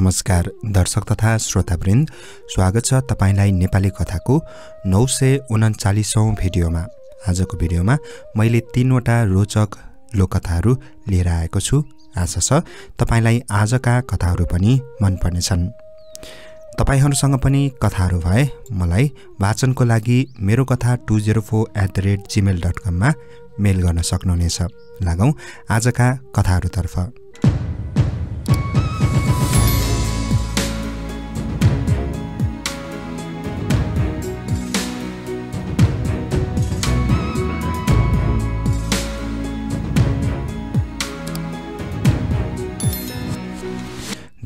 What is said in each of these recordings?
नमस्कार दर्शक तथा श्रोतावृन्द स्वागत छ तपाईँलाई नेपाली कथाको नौ सय उन्चालिसौँ भिडियोमा आजको भिडियोमा मैले तिनवटा रोचक लोककथाहरू लिएर आएको छु आशा छ तपाईँलाई आजका कथाहरू पनि मनपर्नेछन् तपाईँहरूसँग पनि कथाहरू भए मलाई वाचनको लागि मेरो कथा two zero four at the rate Gmail dot कममा मेल गर्न सक्नुहुनेछ लागौँ आजका कथाहरूतर्फ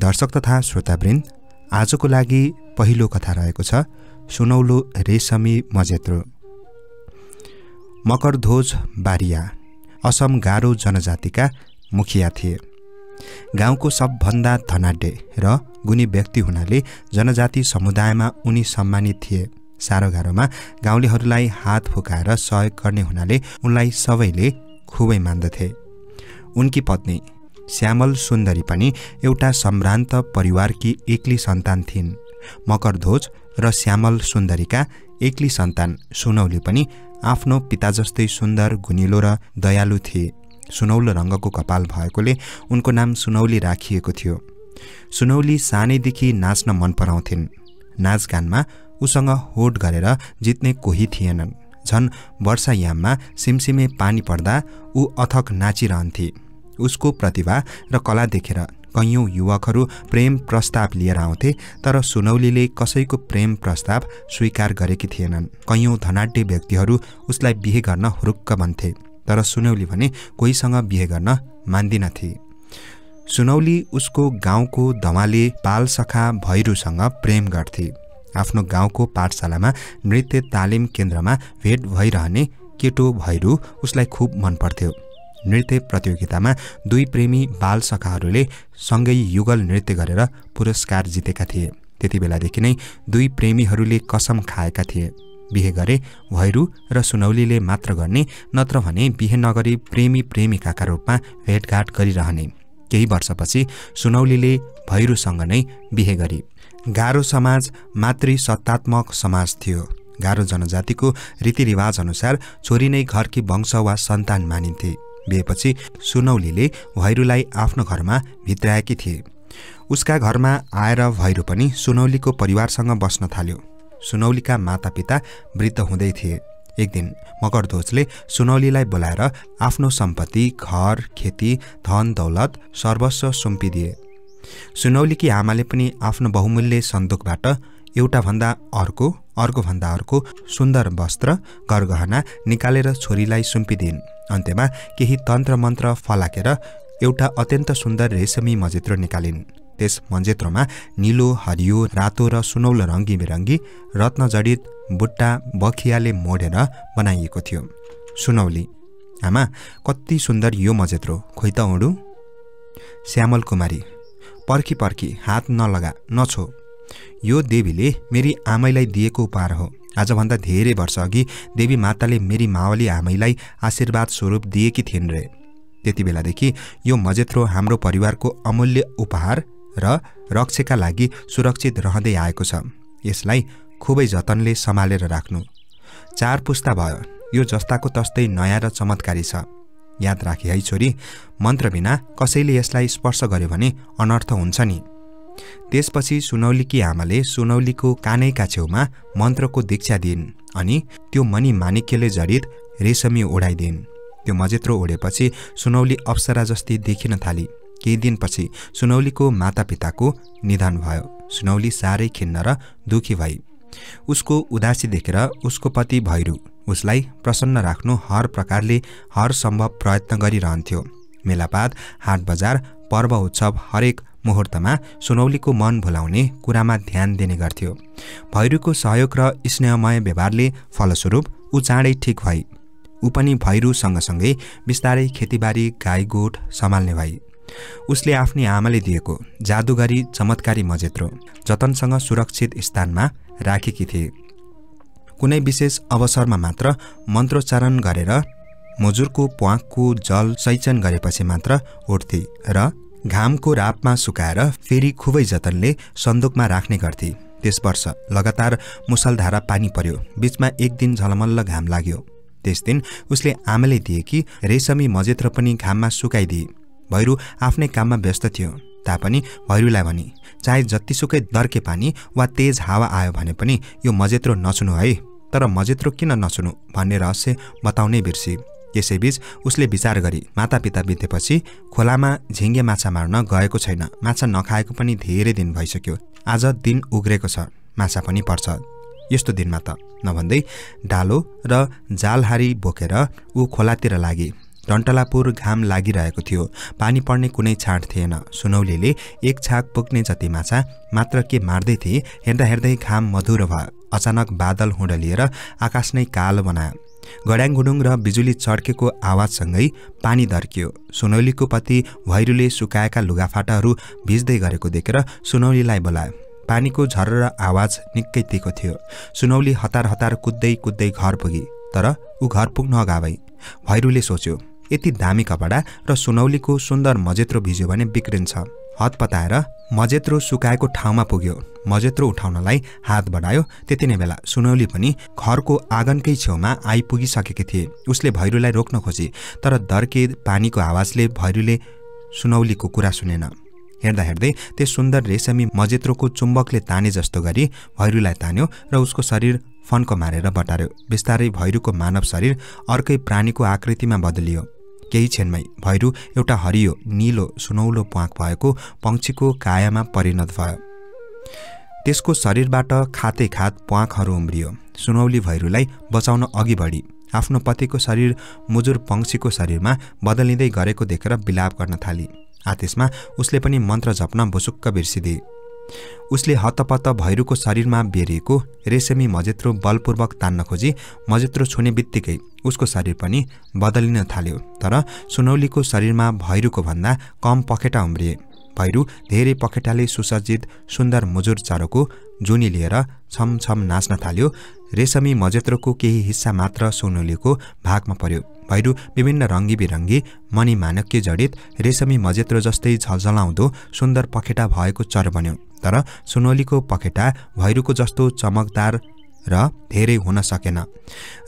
दर्शक तथा श्रोतावृन्द आजको लागि पहिलो कथा रहेको छ सुनौलो रेशमी मजेत्रो मकरध्वज बारिया असम गाह्रो जनजातिका मुखिया थिए गाउँको सबभन्दा धनाढ्य र गुणी व्यक्ति हुनाले जनजाति समुदायमा उनी सम्मानित थिए साह्रो गाह्रोमा गाउँलेहरूलाई हात फुकाएर सहयोग गर्ने हुनाले उनलाई सबैले खुबै मान्दथे उनकी पत्नी श्यामल सुन्दरी पनि एउटा सम्भ्रान्त परिवारकी एक्ली सन्तान थिइन् मकरध्वज र श्यामल सुन्दरीका एक्ली सन्तान सुनौली पनि आफ्नो पिता जस्तै सुन्दर घुनिलो र दयालु थिए सुनौलो रङ्गको कपाल भएकोले उनको नाम सुनौली राखिएको थियो सुनौली सानैदेखि नाच्न मन पराउँथिन् नाचगानमा उसँग होट गरेर जित्ने कोही थिएनन् झन् वर्षायाममा सिमसिमे पानी पर्दा ऊ अथक नाचिरहन्थे उसको प्रतिभा र कला देखेर कैयौँ युवकहरू प्रेम प्रस्ताव लिएर आउँथे तर सुनौलीले कसैको प्रेम प्रस्ताव स्वीकार गरेकी थिएनन् कैयौँ धनाढ्य व्यक्तिहरू उसलाई बिहे गर्न हुरुक्क भन्थे तर सुनौली भने कोहीसँग बिहे गर्न मान्दिनथे सुनौली उसको गाउँको धमाले पालसखा भैरूसँग प्रेम गर्थे आफ्नो गाउँको पाठशालामा नृत्य तालिम केन्द्रमा भेट भइरहने केटो भैरू उसलाई खुब मनपर्थ्यो नृत्य प्रतियोगितामा दुई प्रेमी बाल सखाहरूले सँगै युगल नृत्य गरेर पुरस्कार जितेका थिए त्यति बेलादेखि नै दुई प्रेमीहरूले कसम खाएका थिए बिहे गरे भैरू र सुनौलीले मात्र गर्ने नत्र भने बिहे नगरी प्रेमी प्रेमिकाका रूपमा भेटघाट गरिरहने केही वर्षपछि सुनौलीले भैरूसँग नै बिहे गरी गाह्रो समाज मातृ सत्तात्मक समाज थियो गाह्रो जनजातिको रीतिरिवाज अनुसार छोरी नै घरकी वंश वा सन्तान मानिन्थे बिहेपछि सुनौलीले भैरूलाई आफ्नो घरमा भित्राएकी थिए उसका घरमा आएर भैरू पनि सुनौलीको परिवारसँग बस्न थाल्यो सुनौलीका मातापिता वृद्ध हुँदै थिए एक दिन मकरध्वजले सुनौलीलाई बोलाएर आफ्नो सम्पत्ति घर खेती धन दौलत सर्वस्व सुम्पिदिए सुनौलीकी आमाले पनि आफ्नो बहुमूल्य सन्दुकबाट एउटाभन्दा अर्को अर्कोभन्दा अर्को सुन्दर वस्त्र गरगहना निकालेर छोरीलाई सुम्पिदिन् अन्त्यमा केही तन्त्र मन्त्र फलाकेर एउटा अत्यन्त सुन्दर रेशमी मजेत्रो निकालिन् त्यस मन्जेत्रोमा निलो हरियो रातो र सुनौलो रङ्गी बिरङ्गी रत्नजडित बुट्टा बखियाले मोडेर बनाइएको थियो सुनौली आमा कति सुन्दर यो मजेत्रो खोइ त उडु श्यामल कुमारी पर्खी पर्खी हात नलगा नछो यो देवीले मेरी आमैलाई दिएको उपहार हो आजभन्दा धेरै वर्ष अघि देवी माताले मेरी मावली आमैलाई आशीर्वाद स्वरूप दिएकी थिइन् रे त्यति बेलादेखि यो मजेत्रो हाम्रो परिवारको अमूल्य उपहार र रक्षाका लागि सुरक्षित रहँदै आएको छ यसलाई खुबै जतनले सम्हालेर राख्नु चार पुस्ता भयो यो जस्ताको तस्तै नयाँ र चमत्कारी छ याद राखे है छोरी मन्त्रबिना कसैले यसलाई स्पर्श गर्यो भने अनर्थ हुन्छ नि त्यसपछि सुनौलीकी आमाले सुनौलीको कानैका छेउमा मन्त्रको दीक्षा दिइन् अनि त्यो मणि माणिक्यले जडित रेशमी ओढाइदिन् त्यो मजेत्रो ओढेपछि सुनौली अप्सरा जस्तै देखिन थाली केही दिनपछि सुनौलीको मातापिताको निधन भयो सुनौली साह्रै खिन्न र दुखी भई उसको उदासी देखेर उसको पति भैरु उसलाई प्रसन्न राख्नु हर प्रकारले हर सम्भव प्रयत्न गरिरहन्थ्यो मेलापात हाट बजार पर्व उत्सव हरेक मुहुर्तमा सुनौलीको मन भुलाउने कुरामा ध्यान दिने गर्थ्यो भैरूको सहयोग र स्नेहमय व्यवहारले फलस्वरूप ऊ चाँडै ठिक भई ऊ पनि भैरू सँगसँगै बिस्तारै खेतीबारी गाईगोठ सम्हाल्ने भए उसले आफ्नै आमाले दिएको जादुगरी चमत्कारी मजेत्रो जतनसँग सुरक्षित स्थानमा राखेकी थिए कुनै विशेष अवसरमा मात्र मन्त्रोच्चारण गरेर मजुरको प्वाँखको जल सैचन गरेपछि मात्र उठ्थे र घामको रापमा सुकाएर फेरि खुबै जतनले सन्दुकमा राख्ने गर्थे त्यस वर्ष लगातार मुसलधारा पानी पर्यो बिचमा एक दिन झलमल्ल घाम लाग्यो त्यस दिन उसले आमाले दिए कि रेशमी मजेत्र पनि घाममा सुकाइदिए भैरु आफ्नै काममा व्यस्त थियो तापनि भैरुलाई भने चाहे जतिसुकै दर्के पानी वा तेज हावा आयो भने पनि यो मजेत्रो नछुनु है तर मजेत्रो किन नछुनु भन्ने रहस्य बताउनै बिर्सी त्यसैबीच उसले विचार गरी मातापिता बितेपछि खोलामा झिङ्गे माछा मार्न गएको छैन माछा नखाएको पनि धेरै दिन भइसक्यो आज दिन उग्रेको छ माछा पनि पर्छ यस्तो दिनमा त नभन्दै डालो र जालहारी बोकेर ऊ खोलातिर लागे डन्टलापुर घाम लागिरहेको थियो पानी पर्ने कुनै छाँट थिएन सुनौलीले एक छाक पुग्ने जति माछा मात्र के मार्दै थिए हेर्दा हेर्दै घाम मधुरो भयो अचानक बादल हुँड लिएर आकाश नै काल बनायो घड्याङघुडुङ र बिजुली चड्केको आवाजसँगै पानी धर्कियो सुनौलीको पति भैरूले सुकाएका लुगाफाटाहरू भिज्दै गरेको देखेर सुनौलीलाई बोलायो पानीको झरर आवाज निकै तिको थियो सुनौली हतार हतार कुद्दै कुद्दै घर पुगी तर ऊ घर पुग्न अगावै भैरूले सोच्यो यति दामी कपडा र सुनौलीको सुन्दर मजेत्रो भिज्यो भने बिग्रिन्छ हतपताएर मजेत्रो सुकाएको ठाउँमा पुग्यो मजेत्रो उठाउनलाई हात बढायो त्यति नै बेला सुनौली पनि घरको आँगनकै छेउमा आइपुगिसकेकी थिए उसले भैरूलाई रोक्न खोजे तर धर्के पानीको आवाजले भैरूले सुनौलीको कुरा सुनेन हेर्दा हेर्दै त्यो सुन्दर रेशमी मजेत्रोको चुम्बकले ताने जस्तो गरी भैरूलाई तान्यो र उसको शरीर फन्को मारेर बटार्यो बिस्तारै भैरूको मानव शरीर अर्कै प्राणीको आकृतिमा बदलियो केही क्षणमै भैरू एउटा हरियो निलो सुनौलो प्वाक भएको पङ्क्षीको कायामा परिणत भयो त्यसको शरीरबाट खाते खात प्वाकहरू उम्रियो सुनौली भैरूलाई बचाउन अघि बढी आफ्नो पतिको शरीर मुजुर पङ्क्षीको शरीरमा बदलिँदै गरेको देखेर बिलाप गर्न थाली आतेशमा उसले पनि मन्त्र झप्न भुसुक्क बिर्सिदिए उसले हतपत भैरूको शरीरमा बेरिएको रेशमी मजेत्रो बलपूर्वक तान्न खोजी मजेत्रो छुने बित्तिकै उसको शरीर पनि बदलिन थाल्यो तर सुनौलीको शरीरमा भैरूको भन्दा कम पखेटा उम्रिए भैरू धेरै पखेटाले सुसज्जित सुन्दर मुजुर चरोको जुनी लिएर छमछम नाच्न थाल्यो रेशमी मजेत्रोको केही हिस्सा मात्र सुनौलीको भागमा पर्यो भैरू विभिन्न रङ्गी बिरङ्गी मणिमानक्य जडित रेशमी मजेत्रो जस्तै झलझलाउँदो सुन्दर पखेटा भएको चर बन्यो तर सुनौलीको पखेटा भैरूको जस्तो चमकदार र धेरै हुन सकेन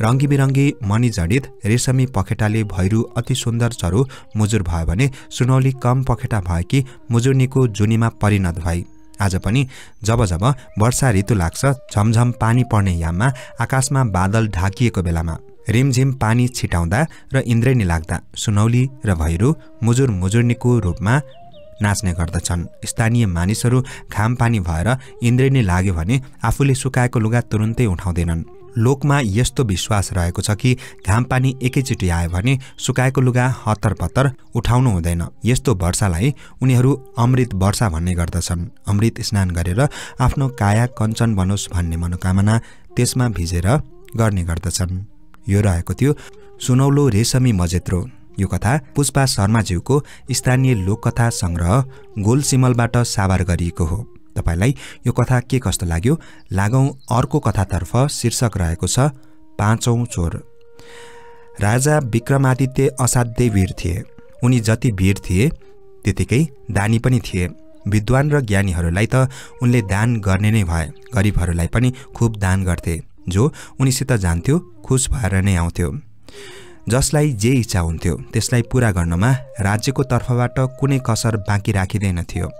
रङ्गी बिरङ्गी मणिजडित रेशमी पखेटाले भैरु अति सुन्दर चरु मुजुर भयो भने सुनौली कम पखेटा कि मुजुर्नीको जुनीमा परिणत भई आज पनि जब जब वर्षा ऋतु लाग्छ झमझम पानी पर्ने याममा आकाशमा बादल ढाकिएको बेलामा रिमझिम पानी छिटाउँदा र इन्द्रेणी लाग्दा सुनौली र भैरु मुजुर मुजुर्नीको रूपमा नाच्ने गर्दछन् स्थानीय मानिसहरू घाम पानी भएर इन्द्रेणी लाग्यो भने आफूले सुकाएको लुगा तुरुन्तै उठाउँदैनन् लोकमा यस्तो विश्वास रहेको छ कि घाम पानी एकैचोटि आयो भने सुकाएको लुगा हतर पत्तर उठाउनु हुँदैन यस्तो वर्षालाई उनीहरू अमृत वर्षा भन्ने गर्दछन् अमृत स्नान गरेर आफ्नो काया कञ्चन बनोस् भन्ने मनोकामना त्यसमा भिजेर गर्ने गर्दछन् यो रहेको थियो सुनौलो रेशमी मजेत्रो यो कथा पुष्पा शर्माज्यूको स्थानीय लोककथा सङ्ग्रह गोलसिमलबाट साभार गरिएको हो तपाईँलाई यो कथा के कस्तो लाग्यो लागौँ अर्को कथातर्फ शीर्षक रहेको छ पाँचौँ चोर राजा विक्रमादित्य असाध्यै वीर थिए उनी जति वीर थिए त्यतिकै दानी पनि थिए विद्वान र ज्ञानीहरूलाई त उनले दान गर्ने नै भए गरिबहरूलाई पनि खुब दान गर्थे जो उनीसित जान्थ्यो खुस भएर नै आउँथ्यो जसलाई जे इच्छा हुन्थ्यो त्यसलाई पुरा गर्नमा राज्यको तर्फबाट कुनै कसर बाँकी राखिँदैन थियो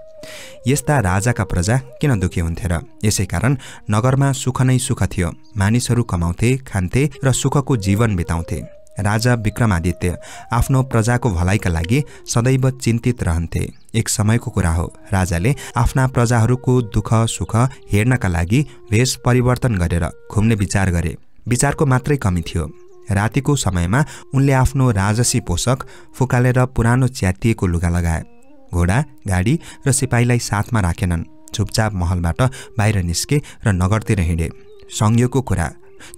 यस्ता राजाका प्रजा किन दुःखी हुन्थे र यसै कारण नगरमा सुख नै सुख थियो मानिसहरू कमाउँथे खान्थे र सुखको जीवन बिताउँथे राजा विक्रमादित्य आफ्नो प्रजाको भलाइका लागि सदैव चिन्तित रहन्थे एक समयको कुरा हो राजाले आफ्ना प्रजाहरूको दुःख सुख हेर्नका लागि भेष परिवर्तन गरेर घुम्ने विचार गरे विचारको मात्रै कमी थियो रातिको समयमा उनले आफ्नो राजसी पोषक फुकालेर पुरानो च्यातिएको लुगा लगाए घोडा गाडी र सिपाहीलाई साथमा राखेनन् चुपचाप महलबाट बाहिर निस्के र नगरतिर हिँडे संयोगको कुरा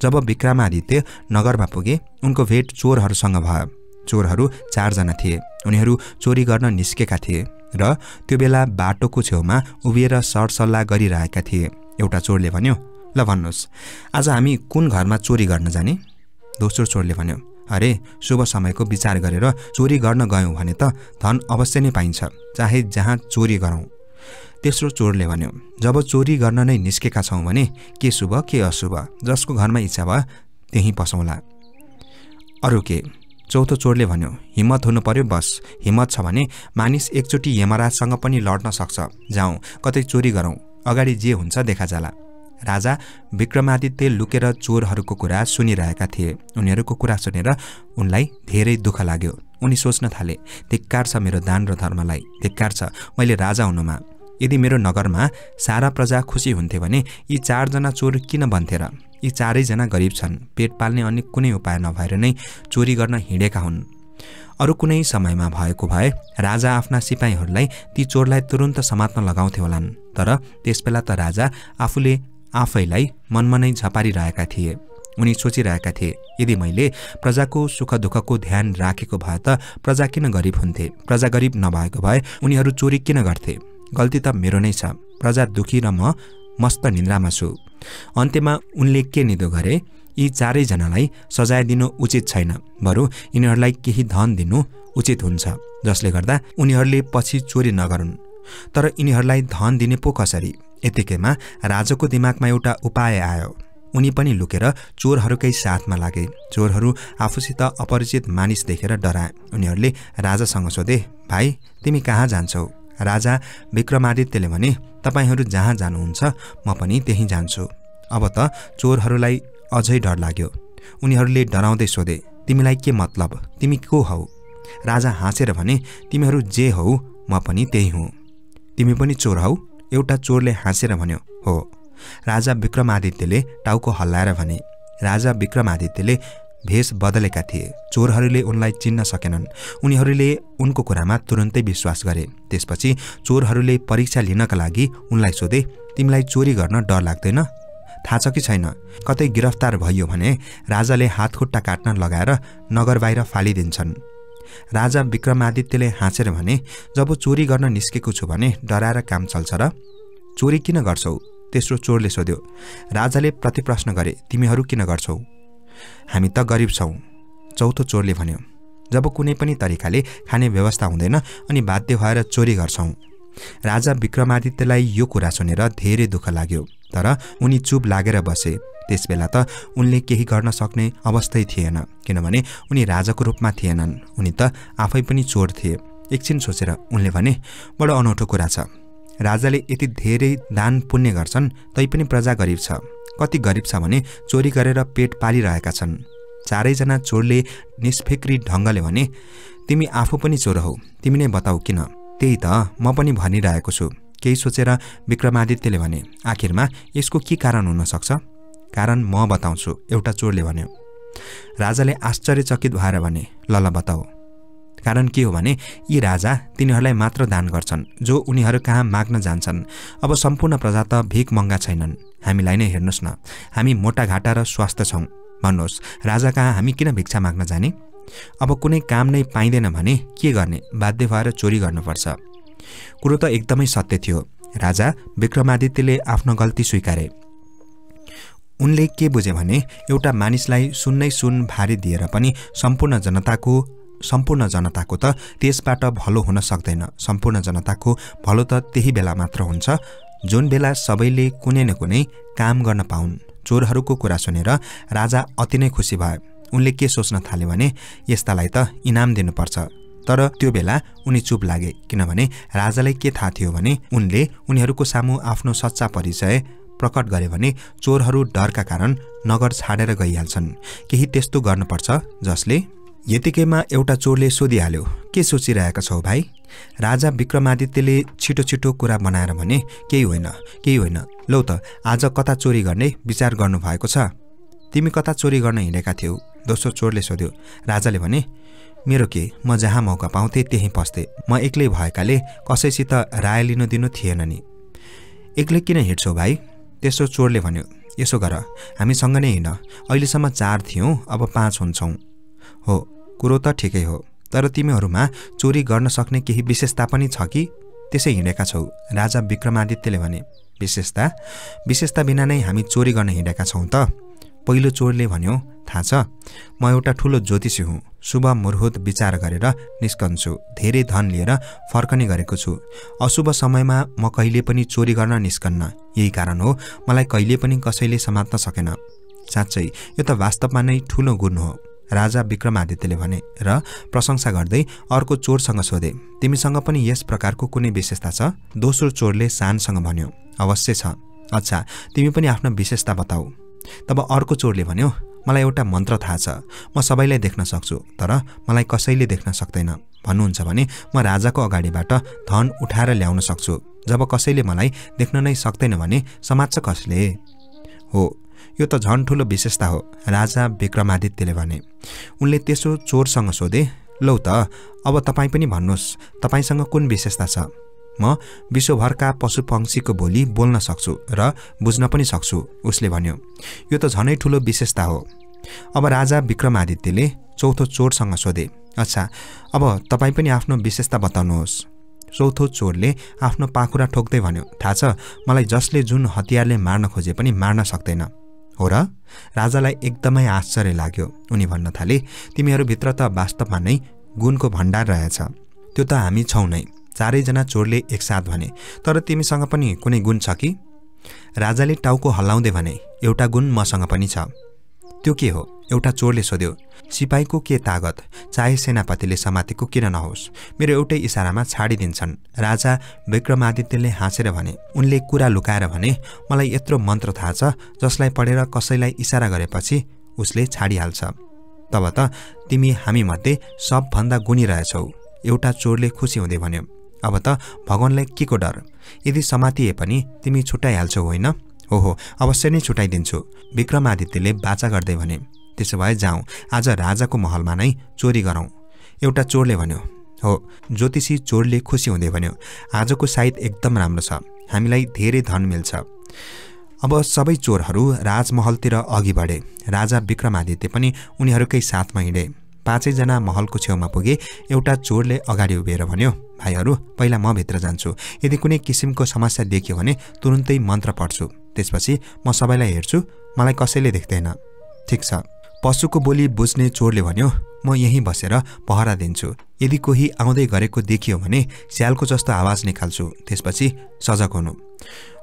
जब विक्रमादित्य नगरमा पुगे उनको भेट चोरहरूसँग भयो चोरहरू चारजना थिए उनीहरू चोरी गर्न निस्केका थिए र त्यो बेला बाटोको छेउमा उभिएर सरसल्लाह गरिरहेका थिए एउटा चोरले भन्यो ल भन्नुहोस् आज हामी कुन घरमा चोरी गर्न जाने दोस्रो चोरले भन्यो अरे शुभ समयको विचार गरेर चोरी गर्न गयौँ भने त धन अवश्य नै पाइन्छ चाहे जहाँ चोरी गरौँ तेस्रो चोरले भन्यो जब चोरी गर्न नै निस्केका छौँ भने के शुभ के अशुभ जसको घरमा इच्छा भयो त्यहीँ पसौँला अरू के चौथो चोरले भन्यो हिम्मत हुनु पर्यो बस हिम्मत छ भने मानिस एकचोटि यमराजसँग पनि लड्न सक्छ जाउँ कतै चोरी गरौँ अगाडि जे हुन्छ देखा जाला राजा विक्रमादित्य लुकेर चोरहरूको कुरा सुनिरहेका थिए उनीहरूको कुरा सुनेर उनलाई धेरै दुःख लाग्यो उनी सोच्न थाले धिक्कार छ मेरो दान र धर्मलाई धिक्कार छ मैले राजा हुनुमा यदि मेरो नगरमा सारा प्रजा खुसी हुन्थ्यो भने यी चारजना चोर किन भन्थे र यी चारैजना गरिब छन् पेट पाल्ने अन्य कुनै उपाय नभएर नै चोरी गर्न हिँडेका हुन् अरू कुनै समयमा भएको भए राजा आफ्ना सिपाहीहरूलाई ती चोरलाई तुरुन्त समात्न लगाउँथे होलान् तर त्यसबेला त राजा आफूले आफैलाई मनमा नै झपारिरहेका थिए उनी सोचिरहेका थिए यदि मैले प्रजाको सुख दुःखको ध्यान राखेको भए त प्रजा किन गरिब हुन्थे प्रजा गरिब नभएको भए उनीहरू चोरी किन गर्थे गल्ती त मेरो नै छ प्रजा दुखी र म मस्त निन्द्रामा छु अन्त्यमा उनले के निदो गरे यी चारैजनालाई सजाय दिनु उचित छैन बरु यिनीहरूलाई केही धन दिनु उचित हुन्छ जसले गर्दा उनीहरूले पछि चोरी नगरून् तर यिनीहरूलाई धन दिने पो कसरी यतिकैमा राजाको दिमागमा एउटा उपाय आयो उनी पनि लुकेर चोरहरूकै साथमा लागे चोरहरू आफूसित अपरिचित मानिस देखेर डराए उनीहरूले राजासँग सोधे भाइ तिमी कहाँ जान्छौ राजा विक्रमादित्यले भने तपाईँहरू जहाँ जानुहुन्छ म पनि त्यहीँ जान्छु अब त चोरहरूलाई अझै डर लाग्यो उनीहरूले डराउँदै सोधे तिमीलाई के मतलब तिमी को हौ राजा हाँसेर भने तिमीहरू जे हौ म पनि त्यही हुँ तिमी पनि चोर हौ एउटा चोरले हाँसेर भन्यो हो राजा विक्रमादित्यले टाउको हल्लाएर भने राजा विक्रमादित्यले भेष बदलेका थिए चोरहरूले उनलाई चिन्न सकेनन् उनीहरूले उनको कुरामा तुरन्तै विश्वास गरे त्यसपछि चोरहरूले परीक्षा लिनका लागि उनलाई सोधे तिमीलाई चोरी गर्न डर लाग्दैन थाहा छ कि छैन कतै गिरफ्तार भइयो भने राजाले हातखुट्टा काट्न लगाएर नगर बाहिर फालिदिन्छन् राजा विक्रमादित्यले हाँसेर भने जब चोरी गर्न निस्केको छु भने डराएर काम चल्छ र चोरी किन गर्छौ तेस्रो चोरले सोध्यो राजाले प्रतिप्रश्न गरे तिमीहरू किन गर्छौ हामी त गरिब छौँ चौथो चोरले भन्यो जब कुनै पनि तरिकाले खाने व्यवस्था हुँदैन अनि बाध्य भएर चोरी गर्छौँ राजा विक्रमादित्यलाई यो कुरा सुनेर धेरै दुःख लाग्यो तर उनी चुप लागेर बसे त्यसबेला त उनले केही गर्न सक्ने अवस्थै थिएन किनभने उनी राजाको रूपमा थिएनन् उनी त आफै पनि चोर थिए एकछिन सोचेर उनले भने बडो अनौठो कुरा छ राजाले यति धेरै दान पुण्य गर्छन् तैपनि प्रजा गरिब छ कति गरिब छ भने चोरी गरेर पेट पालिरहेका छन् चारैजना चोरले निष्फिक्री ढङ्गले भने तिमी आफू पनि चोर हौ तिमी नै बताऊ किन त्यही त म पनि भनिरहेको छु केही सोचेर विक्रमादित्यले भने आखिरमा यसको के कारण हुनसक्छ कारण म बताउँछु एउटा चोरले भन्यो राजाले आश्चर्यचकित भएर भने ल ल बताऊ कारण के हो भने यी राजा तिनीहरूलाई मात्र दान गर्छन् जो उनीहरू कहाँ माग्न जान्छन् अब सम्पूर्ण प्रजा त भिख महँगा छैनन् हामीलाई नै हेर्नुहोस् न हामी मोटाघाटा र स्वास्थ्य छौँ भन्नुहोस् राजा कहाँ हामी किन भिक्षा माग्न जाने अब कुनै काम नै पाइँदैन भने के गर्ने बाध्य भएर चोरी गर्नुपर्छ कुरो त एकदमै सत्य थियो राजा विक्रमादित्यले आफ्नो गल्ती स्वीकारे उनले के बुझे भने एउटा मानिसलाई सुन्नै सुन भारी दिएर पनि सम्पूर्ण जनताको सम्पूर्ण जनताको त त्यसबाट भलो हुन सक्दैन सम्पूर्ण जनताको भलो त त्यही बेला मात्र हुन्छ जुन बेला सबैले कुनै न कुनै काम गर्न पाउन् चोरहरूको कुरा सुनेर राजा अति नै खुसी भए उनले के सोच्न थाल्यो भने यस्तालाई त इनाम दिनुपर्छ तर त्यो बेला उनी चुप लागे किनभने राजालाई के थाहा थियो भने उनले उनीहरूको सामु आफ्नो सच्चा परिचय प्रकट गरे भने चोरहरू डरका कारण नगर छाडेर गइहाल्छन् केही त्यस्तो गर्नुपर्छ जसले यतिकैमा एउटा चोरले सोधिहाल्यो के सोचिरहेका छौ भाइ राजा विक्रमादित्यले छिटो छिटो कुरा बनाएर भने केही होइन केही होइन लौ त आज कता चोरी गर्ने विचार गर्नुभएको छ तिमी कता चोरी गर्न हिँडेका थियौ दोस्रो चोरले सोध्यो राजाले भने मेरो के म जहाँ मौका पाउँथेँ त्यहीँ पस्थेँ म एक्लै भएकाले कसैसित राय लिन दिनु थिएन नि एक्लै किन हिँड्छौ भाइ त्यसो चोरले भन्यो यसो गर हामीसँग नै हिँड अहिलेसम्म चार थियौँ अब पाँच हुन्छौँ हो कुरो त ठिकै हो तर तिमीहरूमा चोरी गर्न सक्ने केही विशेषता पनि छ कि त्यसै हिँडेका छौ राजा विक्रमादित्यले भने विशेषता विशेषता बिना नै हामी चोरी गर्न हिँडेका छौँ त पहिलो चोरले भन्यो थाहा छ म एउटा ठुलो ज्योतिषी हुँ शुभ मुर्हुत विचार गरेर निस्कन्छु धेरै धन लिएर फर्कने गरेको छु अशुभ समयमा म कहिले पनि चोरी गर्न निस्कन्न यही कारण हो मलाई कहिले पनि कसैले समात्न सकेन साँच्चै यो त वास्तवमा नै ठुलो गुण हो राजा विक्रमादित्यले भने र प्रशंसा गर्दै अर्को चोरसँग सोधे तिमीसँग पनि यस प्रकारको कुनै विशेषता छ दोस्रो चोरले सानसँग भन्यो अवश्य छ अच्छा तिमी पनि आफ्नो विशेषता बताऊ तब अर्को चोरले भन्यो मलाई एउटा मन्त्र थाहा छ म सबैलाई देख्न सक्छु तर मलाई कसैले देख्न सक्दैन भन्नुहुन्छ भने म राजाको अगाडिबाट धन उठाएर ल्याउन सक्छु जब कसैले मलाई देख्न नै सक्दैन भने समाज कसले हो यो त झन् ठुलो विशेषता हो राजा विक्रमादित्यले भने उनले त्यसो चोरसँग सोधे लौ त अब तपाईँ पनि भन्नुहोस् तपाईँसँग कुन विशेषता छ म विश्वभरका पशुपक्षीको बोली बोल्न सक्छु र बुझ्न पनि सक्छु उसले भन्यो यो त झनै ठुलो विशेषता हो अब राजा विक्रमादित्यले चौथो चोरसँग सोधे अच्छा अब तपाईँ पनि आफ्नो विशेषता बताउनुहोस् चौथो चोरले आफ्नो पाखुरा ठोक्दै भन्यो थाहा छ मलाई जसले जुन हतियारले मार्न खोजे पनि मार्न सक्दैन हो र राजालाई एकदमै आश्चर्य लाग्यो उनी भन्न थाले तिमीहरूभित्र त वास्तवमा नै गुणको भण्डार रहेछ त्यो त हामी छौँ नै चारैजना चोरले एकसाथ भने तर तिमीसँग पनि कुनै गुण छ कि राजाले टाउको हल्लाउँदै भने एउटा गुण मसँग पनि छ त्यो के हो एउटा चोरले सोध्यो सिपाहीको के तागत चाहे सेनापतिले समातेको किन नहोस् मेरो एउटै इसारामा छाडिदिन्छन् राजा विक्रमादित्यले हाँसेर भने उनले कुरा लुकाएर भने मलाई यत्रो मन्त्र थाहा छ जसलाई पढेर कसैलाई इसारा गरेपछि उसले छाडिहाल्छ तब त तिमी हामीमध्ये सबभन्दा गुणी रहेछौ एउटा चोरले खुसी हुँदै भन्यो अब त भगवान्लाई के को डर यदि समातिए पनि तिमी छुट्याइहाल्छौ होइन हो हो अवश्य नै छुट्याइदिन्छु विक्रमादित्यले बाचा गर्दै भने त्यसो भए जाउँ आज राजाको महलमा नै चोरी गरौँ एउटा चोरले भन्यो हो ज्योतिषी चोरले खुसी हुँदै भन्यो आजको साइत एकदम राम्रो छ हामीलाई धेरै धन मिल्छ अब सबै चोरहरू राजमहलतिर अघि बढे राजा विक्रमादित्य पनि उनीहरूकै साथमा हिँडे पाँचैजना महलको छेउमा पुगे एउटा चोरले अगाडि उभिएर भन्यो भाइहरू पहिला म भित्र जान्छु यदि कुनै किसिमको समस्या देखियो भने तुरुन्तै मन्त्र पढ्छु त्यसपछि म सबैलाई हेर्छु मलाई कसैले देख्दैन ठिक छ पशुको बोली बुझ्ने चोरले भन्यो म यहीँ बसेर पहरा दिन्छु यदि कोही आउँदै गरेको देखियो भने स्यालको जस्तो आवाज निकाल्छु त्यसपछि सजग हुनु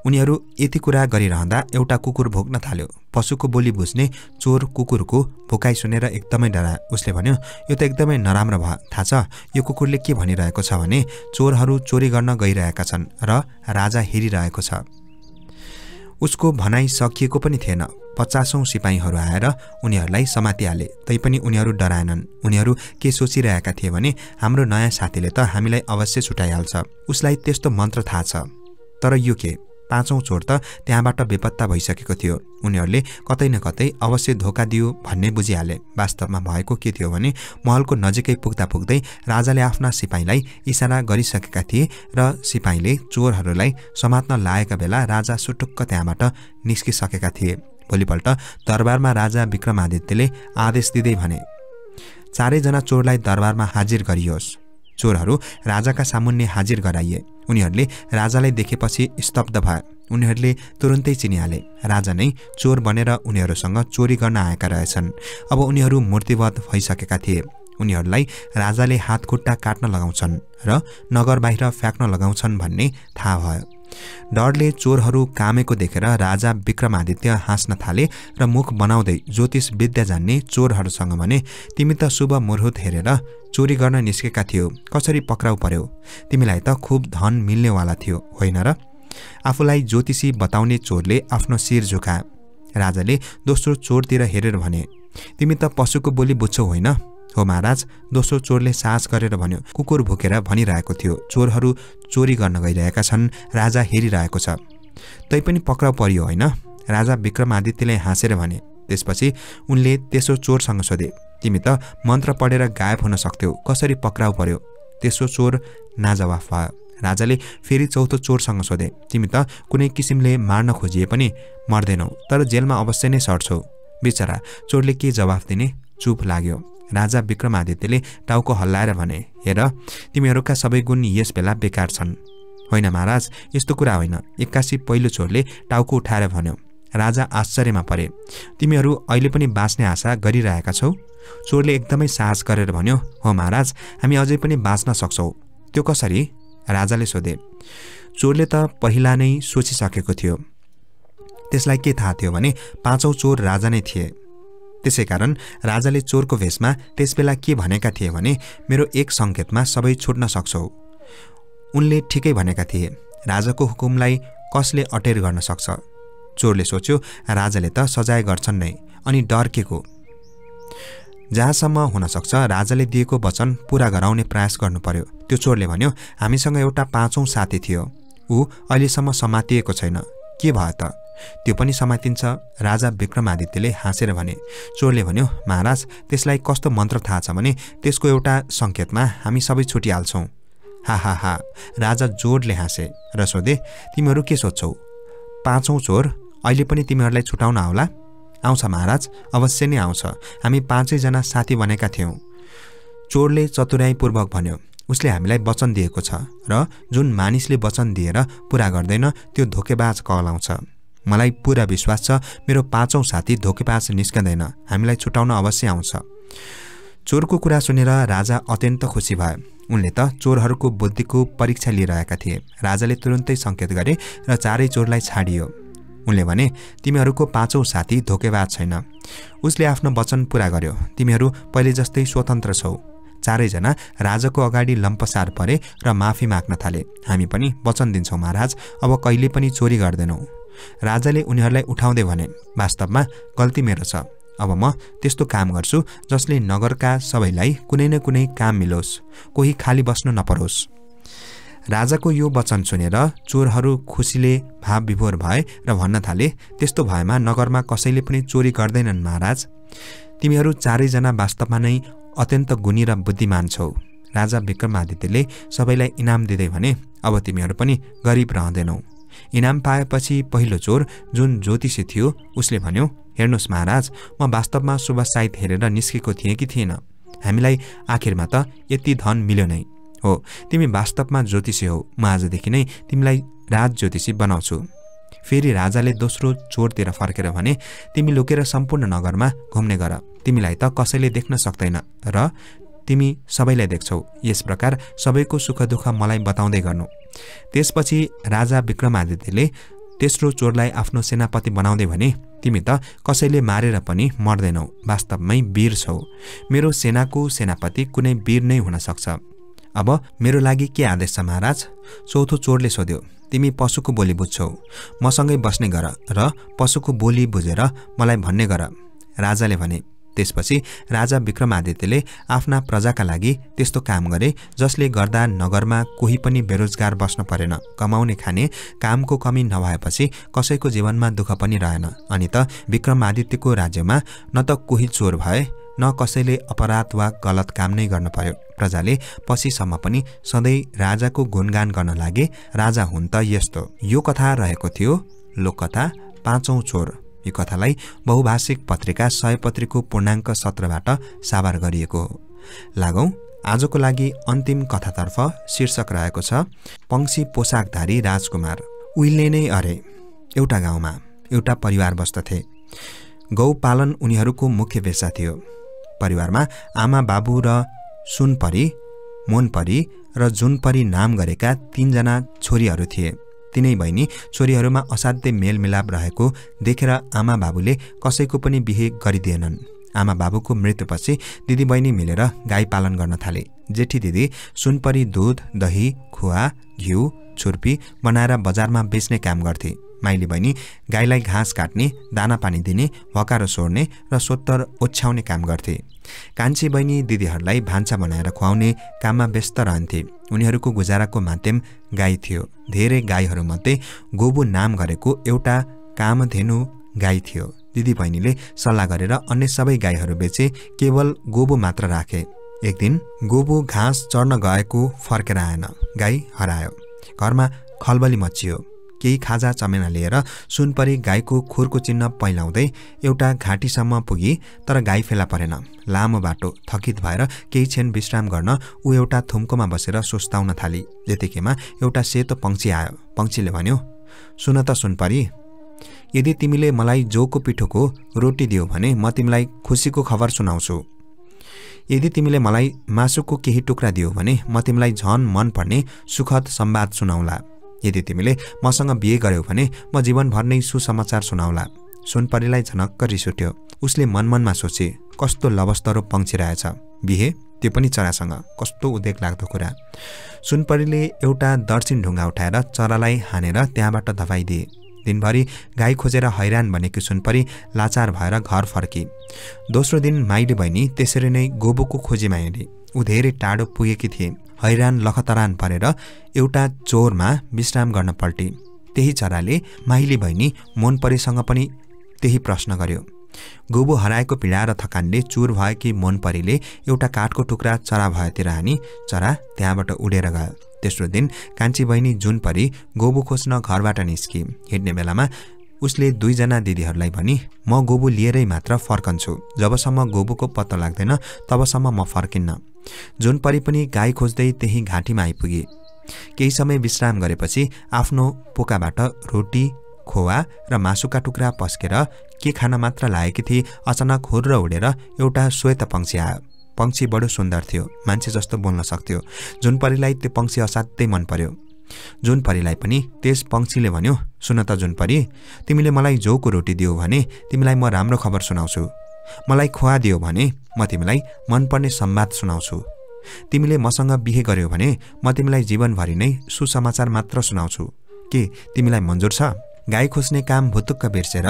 उनीहरू यति कुरा गरिरहँदा एउटा कुकुर भोग्न थाल्यो पशुको बोली बुझ्ने चोर कुकुरको भोकाइ सुनेर एकदमै डरा उसले भन्यो यो त एकदमै नराम्रो भयो थाहा छ यो कुकुरले के भनिरहेको छ भने चोरहरू चोरी गर्न गइरहेका छन् र राजा हेरिरहेको छ उसको भनाई सकिएको पनि थिएन पचासौँ सिपाहीहरू आएर उनीहरूलाई समातिहाले तैपनि उनीहरू डराएनन् उनीहरू के सोचिरहेका थिए भने हाम्रो नयाँ साथीले त हामीलाई अवश्य छुट्याइहाल्छ उसलाई त्यस्तो मन्त्र थाहा छ तर यो के पाँचौँ चोर त त्यहाँबाट बेपत्ता भइसकेको थियो उनीहरूले कतै न कतै अवश्य धोका दियो भन्ने बुझिहाले वास्तवमा भएको के थियो भने महलको नजिकै पुग्दा पुग्दै राजाले आफ्ना सिपाहीलाई इसारा गरिसकेका थिए र सिपाहीले चोरहरूलाई समात्न लागेका बेला राजा सुटुक्क त्यहाँबाट निस्किसकेका थिए भोलिपल्ट दरबारमा राजा विक्रमादित्यले आदेश दिँदै भने चारैजना चोरलाई दरबारमा हाजिर गरियोस् चोरहरू राजाका सामुन्ने हाजिर गराइए उनीहरूले राजालाई देखेपछि स्तब्ध भए उनीहरूले तुरुन्तै चिनिहाले राजा नै चोर बनेर उनीहरूसँग चोरी गर्न आएका रहेछन् अब उनीहरू मूर्तिवध भइसकेका थिए उनीहरूलाई राजाले हातखुट्टा काट्न लगाउँछन् र नगर बाहिर फ्याँक्न लगाउँछन् भन्ने थाहा भयो डरले चोरहरू कामेको देखेर राजा विक्रमादित्य हाँस्न थाले र मुख बनाउँदै ज्योतिष विद्या जान्ने चोरहरूसँग भने तिमी त शुभ मुहुर्त हेरेर चोरी गर्न निस्केका थियो कसरी पक्राउ पर्यो तिमीलाई त खुब धन मिल्नेवाला थियो होइन र आफूलाई ज्योतिषी बताउने चोरले आफ्नो शिर झुका राजाले दोस्रो चोरतिर हेरेर भने तिमी त पशुको बोली बुझ्छौ होइन हो महाराज दोस्रो चोरले साहस गरेर भन्यो कुकुर भुकेर भनिरहेको थियो चोरहरू चोरी गर्न गइरहेका छन् राजा हेरिरहेको छ तैपनि पक्राउ परियो होइन राजा विक्रमादित्यले हाँसेर भने त्यसपछि उनले तेस्रो चोरसँग सोधे तिमी त मन्त्र पढेर गायब हुन सक्थ्यौ कसरी पक्राउ पर्यो तेस्रो चोर नाजवाफ भयो राजाले फेरि चौथो चोरसँग सोधे तिमी त कुनै किसिमले मार्न खोजिए पनि मर्दैनौ तर जेलमा अवश्य नै सर्छौ बिचरा चोरले के जवाफ दिने चुप लाग्यो राजा विक्रमादित्यले टाउको हल्लाएर भने हेर तिमीहरूका सबै गुण यस बेला बेकार छन् होइन महाराज यस्तो कुरा होइन एक्कासी पहिलो छोरले टाउको उठाएर भन्यो राजा आश्चर्यमा परे तिमीहरू अहिले पनि बाँच्ने आशा गरिरहेका छौ चोरले एकदमै साहस गरेर भन्यो हो महाराज हामी अझै पनि बाँच्न सक्छौ त्यो कसरी राजाले सोधे चोरले त पहिला नै सोचिसकेको थियो त्यसलाई के थाहा थियो भने पाँचौँ चोर राजा नै थिए त्यसैकारण राजाले चोरको भेषमा त्यसबेला के भनेका थिए भने मेरो एक सङ्केतमा सबै छुट्न सक्छौ उनले ठिकै भनेका थिए राजाको हुकुमलाई कसले अटेर गर्न सक्छ चोरले सोच्यो राजाले त सजाय गर्छन् नै अनि डर के को जहाँसम्म हुनसक्छ राजाले दिएको वचन पुरा गराउने प्रयास गर्नु पर्यो त्यो चोरले भन्यो हामीसँग एउटा पाँचौँ साथी थियो ऊ अहिलेसम्म समातिएको छैन के भयो त त्यो पनि समातिन्छ राजा विक्रमादित्यले हाँसेर भने चोरले भन्यो महाराज त्यसलाई कस्तो मन्त्र थाहा छ भने त्यसको एउटा सङ्केतमा हामी सबै छुटिहाल्छौँ हा हा हा राजा जोडले हाँसे र सोधे तिमीहरू के सोध्छौ पाँचौँ चोर अहिले पनि तिमीहरूलाई छुटाउन आउला आउँछ महाराज अवश्य नै आउँछ हामी पाँचैजना साथी बनेका थियौँ चोरले पूर्वक भन्यो उसले हामीलाई वचन दिएको छ र जुन मानिसले वचन दिएर पुरा गर्दैन त्यो धोकेबाज कहलाउँछ मलाई पुरा विश्वास छ मेरो पाँचौँ साथी धोकेपास निस्कँदैन हामीलाई छुटाउन अवश्य आउँछ चोरको कुरा सुनेर राजा अत्यन्त खुसी भयो उनले त चोरहरूको बुद्धिको परीक्षा लिइरहेका थिए राजाले तुरुन्तै सङ्केत गरे र चारै चोरलाई छाडियो उनले भने तिमीहरूको पाँचौँ साथी धोकेबाज छैन उसले आफ्नो वचन पुरा गर्यो तिमीहरू पहिले जस्तै स्वतन्त्र छौ चारैजना राजाको अगाडि लम्पसार परे र माफी माग्न थाले हामी पनि वचन दिन्छौँ महाराज अब कहिले पनि चोरी गर्दैनौँ राजाले उनीहरूलाई उठाउँदै भने वास्तवमा गल्ती मेरो छ अब म त्यस्तो काम गर्छु जसले नगरका सबैलाई कुनै न कुनै काम मिलोस् कोही खाली बस्नु नपरोस् राजाको यो वचन सुनेर चोरहरू खुसीले भाव विभोर भए र भन्न थाले त्यस्तो भएमा नगरमा कसैले पनि चोरी गर्दैनन् महाराज तिमीहरू चारैजना वास्तवमा नै अत्यन्त गुनी र बुद्धिमान छौ राजा विक्रमादित्यले सबैलाई इनाम दिँदै भने अब तिमीहरू पनि गरिब रहँदैनौ इनाम पाएपछि पहिलो चोर जुन ज्योतिषी थियो उसले भन्यो हेर्नुहोस् महाराज म वास्तवमा शुभ साइत हेरेर निस्केको थिएँ कि थिएन हामीलाई आखिरमा त यति धन मिल्यो नै हो तिमी वास्तवमा ज्योतिषी हौ म आजदेखि नै तिमीलाई राज ज्योतिषी बनाउँछु फेरि राजाले दोस्रो चोरतिर फर्केर भने तिमी लुकेर सम्पूर्ण नगरमा घुम्ने गर तिमीलाई त कसैले देख्न सक्दैन र तिमी सबैलाई देख्छौ यस प्रकार सबैको सुख दुःख मलाई बताउँदै गर्नु त्यसपछि राजा विक्रमादित्यले तेस्रो चोरलाई आफ्नो सेनापति बनाउँदै भने तिमी त कसैले मारेर पनि मर्दैनौ वास्तवमै वीर छौ मेरो सेनाको सेनापति कुनै वीर नै हुन सक्छ अब मेरो लागि के आदेश छ महाराज चौथो चोरले सोध्यो तिमी पशुको बोली बुझ्छौ मसँगै बस्ने गर र पशुको बोली बुझेर मलाई भन्ने गर राजाले भने त्यसपछि राजा विक्रमादित्यले आफ्ना प्रजाका लागि त्यस्तो काम गरे जसले गर्दा नगरमा कोही पनि बेरोजगार बस्न परेन कमाउने खाने कामको कमी नभएपछि कसैको जीवनमा दुःख पनि रहेन अनि त विक्रमादित्यको राज्यमा न त कोही चोर भए न कसैले अपराध वा गलत काम नै गर्नु पर्यो प्रजाले पछिसम्म पनि सधैँ राजाको गुणगान गर्न लागे राजा हुन् त यस्तो यो कथा रहेको थियो लोककथा पाँचौँ चोर यो कथालाई बहुभाषिक पत्रिका सयपत्रीको पूर्णाङ्क सत्रबाट साभार गरिएको हो लागौँ आजको लागि अन्तिम कथातर्फ शीर्षक रहेको छ पङ्क्षी पोसाकधारी राजकुमार उहिले नै अरे एउटा गाउँमा एउटा परिवार बस्दथे गौ पालन उनीहरूको मुख्य पेसा थियो परिवारमा आमा बाबु र सुनपरी मोनपरी र जुनपरी नाम गरेका तिनजना छोरीहरू थिए तिनै बहिनी छोरीहरूमा असाध्यै मेलमिलाप रहेको देखेर आमा बाबुले कसैको पनि बिहे गरिदिएनन् आमा बाबुको मृत्युपछि दिदीबहिनी मिलेर गाई पालन गर्न थाले जेठी दिदी सुनपरी दुध दही खुवा घिउ छुर्पी बनाएर बजारमा बेच्ने काम गर्थे माइली बहिनी गाईलाई घाँस काट्ने दाना पानी दिने हकारो सोर्ने र सोत्तर ओछ्याउने काम गर्थे कान्छी बहिनी दिदीहरूलाई भान्सा बनाएर खुवाउने काममा व्यस्त रहन्थे उनीहरूको गुजाराको माध्यम गाई थियो धेरै गाईहरूमध्ये गोबु नाम गरेको एउटा कामधेनु गाई थियो दिदी बहिनीले सल्लाह गरेर अन्य सबै गाईहरू बेचे केवल गोबु मात्र राखे एक दिन गोबु घाँस चढ्न गएको फर्केर आएन गाई हरायो घरमा खलबली मचियो केही खाजा चमेना लिएर सुनपरी गाईको खुरको चिन्ह पहिलाउँदै एउटा घाँटीसम्म पुगी तर गाई फेला परेन लामो बाटो थकित भएर केही क्षण विश्राम गर्न ऊ एउटा थुम्कोमा बसेर सुस्ताउन थाली त्यतिकैमा एउटा सेतो पङ्क्षी आयो पङ्क्षीले भन्यो सुन त सुनपरी यदि तिमीले मलाई जोको पिठोको रोटी दियो भने म तिमीलाई खुसीको खबर सुनाउँछु यदि तिमीले मलाई मासुको केही टुक्रा दियो भने म तिमीलाई झन मनपर्ने सुखद सम्वाद सुनाउला यदि तिमीले मसँग बिहे गर्यौ भने म जीवनभर नै सुसमाचार सुनाउला सुनपरीलाई झनक्क रिस उठ्यो उसले मनमनमा सोचे कस्तो लवस्तरो पङ्क्षी रहेछ बिहे त्यो पनि चरासँग कस्तो उदेक लाग्दो कुरा सुनपरीले एउटा दर्शिन ढुङ्गा उठाएर चरालाई हानेर त्यहाँबाट धपाइदिए दिनभरि गाई खोजेर हैरान भनेकी सुनपरी लाचार भएर घर फर्की दोस्रो दिन माइली बहिनी त्यसरी नै गोबुको खोजीमा हिँडे ऊ धेरै टाढो पुगेकी थिए हैरान लखतरान परेर एउटा चोरमा विश्राम गर्न पल्टे त्यही चराले माइली बहिनी मोनपरीसँग पनि त्यही प्रश्न गर्यो गोबु हराएको पीडा र थकानले चुर भएकी मोनपरीले एउटा काठको टुक्रा चरा भएतिर हानी चरा त्यहाँबाट उडेर गयो तेस्रो दिन कान्छी बहिनी जुन परी गोबु खोज्न घरबाट निस्किए हिँड्ने बेलामा उसले दुईजना दिदीहरूलाई भनी म गोबु लिएरै मात्र फर्कन्छु जबसम्म गोबुको पत्तो लाग्दैन तबसम्म म फर्किन्न जुन परि पनि गाई खोज्दै त्यही घाँटीमा आइपुगे केही समय विश्राम गरेपछि आफ्नो पोकाबाट रोटी खोवा र मासुका टुक्रा पस्केर के खान मात्र लागेकी थिए अचानक हुर्र उडेर एउटा श्वेत पङ्क्षी आयो पङ्क्षी बडो सुन्दर थियो मान्छे जस्तो बोल्न सक्थ्यो जुन परिलाई त्यो पङ्क्षी असाध्यै मन पर्यो जुनपरीलाई पनि त्यस पङ्क्षीले भन्यो सुन त जुनपरी तिमीले मलाई जौको रोटी दियो भने तिमीलाई म राम्रो खबर सुनाउँछु मलाई खुवा दियो भने म तिमीलाई मनपर्ने संवाद सुनाउँछु तिमीले मसँग बिहे गर्यो भने म तिमीलाई जीवनभरि नै सुसमाचार मात्र सुनाउँछु के तिमीलाई मन्जुर छ गाई खोज्ने काम भुतुक्क बिर्सेर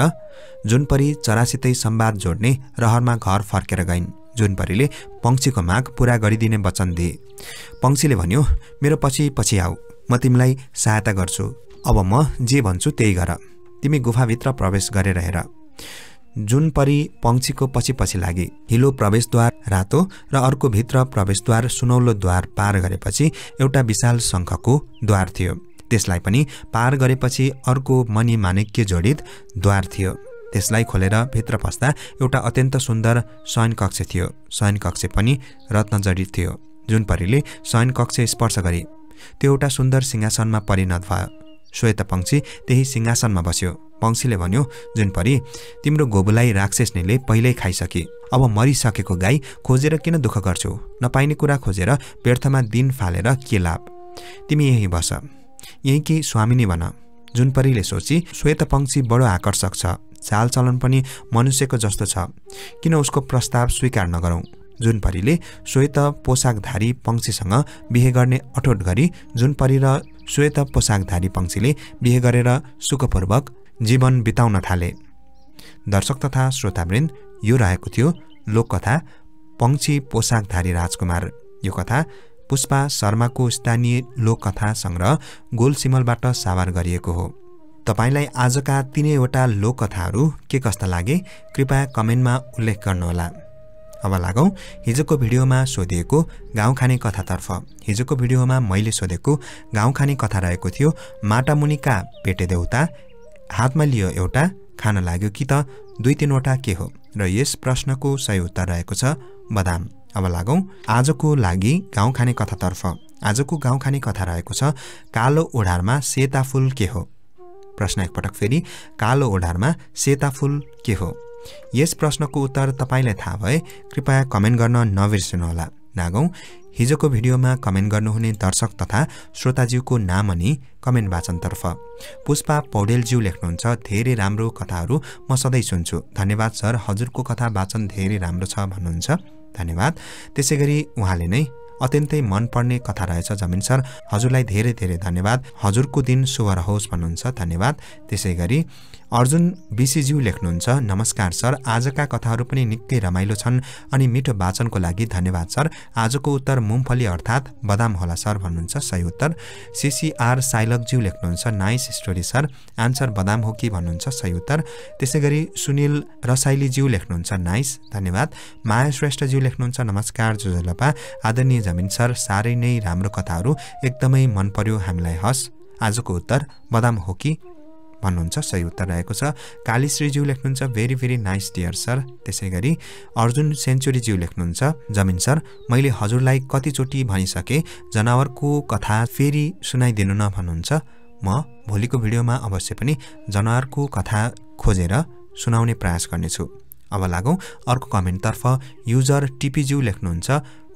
जुनपरी चरासितै सम्वाद जोड्ने रहरमा घर फर्केर गइन् जुनपरीले पङ्क्षीको माग पुरा गरिदिने वचन दिए पङ्क्षीले भन्यो मेरो पछि पछि आऊ म तिमीलाई सहायता गर्छु अब म जे भन्छु त्यही गर तिमी गुफाभित्र प्रवेश गरेर हेर जुन परि पङ्क्षीको पछि पछि लागे हिलो प्रवेशद्वार रातो र अर्को भित्र प्रवेशद्वार सुनौलो द्वार पार गरेपछि एउटा विशाल शङ्खको द्वार थियो त्यसलाई पनि पार गरेपछि अर्को मणि माणिक्य जोडित द्वार थियो त्यसलाई खोलेर भित्र पस्दा एउटा अत्यन्त सुन्दर शयनकक्ष थियो शयनकक्ष पनि रत्नजडित थियो जुन परिले शयनकक्ष स्पर्श गरे त्यो एउटा सुन्दर सिंहासनमा परिणत भयो श्वेत श्वेतपङ्क्षी त्यही सिंहासनमा बस्यो पङ्क्षीले भन्यो जुन परि तिम्रो घोबुलाई राक्षसनीले पहिल्यै खाइसके अब मरिसकेको गाई खोजेर किन दुःख गर्छौ नपाइने कुरा खोजेर व्यर्थमा दिन फालेर के लाभ तिमी यहीँ बस यहीँ केही स्वामिनी भन जुन परिले सोची श्वेतपङ्क्षी बडो आकर्षक छ चालचलन पनि मनुष्यको जस्तो छ किन उसको प्रस्ताव स्वीकार नगरौँ जुन परीले श्वेत पोसाकधारी पंक्षीसँग बिहे गर्ने अठोट गरी जुन परी र श्वेत पोसाकधारी पंक्षीले बिहे गरेर सुखपूर्वक जीवन बिताउन थाले दर्शक तथा श्रोतावृन्द यो रहेको थियो लोककथा पङ्क्षी पोसाकधारी राजकुमार यो कथा पुष्पा शर्माको स्थानीय लोककथा सङ्ग्रह गोलसिमलबाट सावार गरिएको हो तपाईँलाई आजका तिनैवटा लोककथाहरू के कस्ता लागे कृपया कमेन्टमा उल्लेख गर्नुहोला अब लागौँ हिजोको भिडियोमा सोधिएको गाउँ खाने कथातर्फ हिजोको भिडियोमा मैले सोधेको गाउँ खाने कथा रहेको थियो माटामुनिका पेटे देउता हातमा लियो एउटा खान लाग्यो कि त दुई तिनवटा के हो र यस प्रश्नको सही उत्तर रहेको छ बदाम अब लागौँ आजको लागि गाउँ खाने कथातर्फ आजको गाउँ खाने कथा रहेको छ कालो ओढारमा सेता फुल के हो प्रश्न एकपटक फेरि कालो ओढारमा सेता फुल के हो यस प्रश्नको उत्तर तपाईँलाई थाहा भए कृपया कमेन्ट गर्न नबिर्सिनुहोला नागौँ हिजोको भिडियोमा कमेन्ट गर्नुहुने दर्शक तथा श्रोताज्यूको नाम अनि कमेन्ट वाचनतर्फ पुष्पा पौडेलज्यू लेख्नुहुन्छ धेरै राम्रो कथाहरू म सधैँ सुन्छु धन्यवाद सर हजुरको कथा वाचन धेरै राम्रो छ भन्नुहुन्छ धन्यवाद त्यसै गरी उहाँले नै अत्यन्तै मनपर्ने कथा रहेछ जमिन सर हजुरलाई धेरै धेरै धन्यवाद हजुरको दिन शुभ रहोस् भन्नुहुन्छ धन्यवाद त्यसै गरी अर्जुन बिसीज्यू लेख्नुहुन्छ नमस्कार सर आजका कथाहरू पनि निकै रमाइलो छन् अनि मिठो वाचनको लागि धन्यवाद सर आजको उत्तर मुमफली अर्थात् बदाम होला सर भन्नुहुन्छ सही उत्तर सिसिआर साइलकज्यू लेख्नुहुन्छ नाइस स्टोरी सर आन्सर बदाम हो कि भन्नुहुन्छ सही उत्तर त्यसै गरी सुनिल रसाइलीज्यू लेख्नुहुन्छ नाइस धन्यवाद माया श्रेष्ठज्यू लेख्नुहुन्छ नमस्कार जुजलपा आदरणीय जमिन सर साह्रै नै राम्रो कथाहरू एकदमै मन पर्यो हामीलाई हस् आजको उत्तर बदाम हो कि भन्नुहुन्छ सही उत्तर रहेको छ कालीश्रीज्यू लेख्नुहुन्छ very very nice dear sir त्यसै गरी अर्जुन सेन्चुरीज्यू लेख्नुहुन्छ जमिन सर मैले हजुरलाई कतिचोटि भनिसकेँ जनावरको कथा फेरि सुनाइदिनु न भन्नुहुन्छ म भोलिको भिडियोमा अवश्य पनि जनावरको कथा खोजेर सुनाउने प्रयास गर्नेछु अब लागौँ अर्को कमेन्टतर्फ युजर टिपिज्यू लेख्नुहुन्छ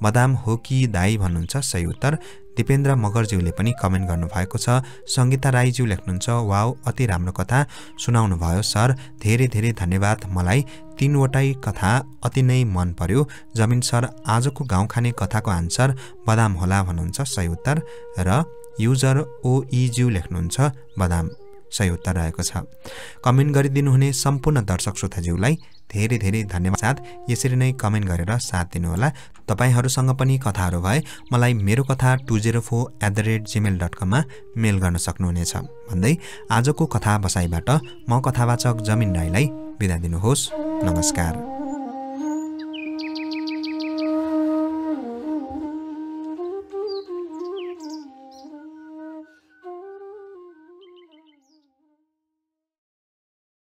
बदाम हो कि दाई भन्नुहुन्छ सही उत्तर दिपेन्द्र मगरज्यूले पनि कमेन्ट गर्नुभएको छ सङ्गीता राईज्यू लेख्नुहुन्छ वाउ अति राम्रो कथा सुनाउनु भयो सर धेरै धेरै धन्यवाद मलाई तिनवटै कथा अति नै मन पर्यो जमिन सर आजको गाउँ खाने कथाको आन्सर बदाम होला भन्नुहुन्छ सही उत्तर र युजर ओइज्यू लेख्नुहुन्छ बदाम सही उत्तर रहेको छ कमेन्ट गरिदिनुहुने सम्पूर्ण दर्शक श्रोताज्यूलाई धेरै धेरै धन्यवाद साथ यसरी नै कमेन्ट गरेर साथ दिनुहोला तपाईँहरूसँग पनि कथाहरू भए मलाई मेरो कथा two zero four at the rate Gmail dot कममा मेल गर्न सक्नुहुनेछ भन्दै आजको कथा बसाइबाट म कथावाचक जमिन राईलाई बिदा दिनुहोस् नमस्कार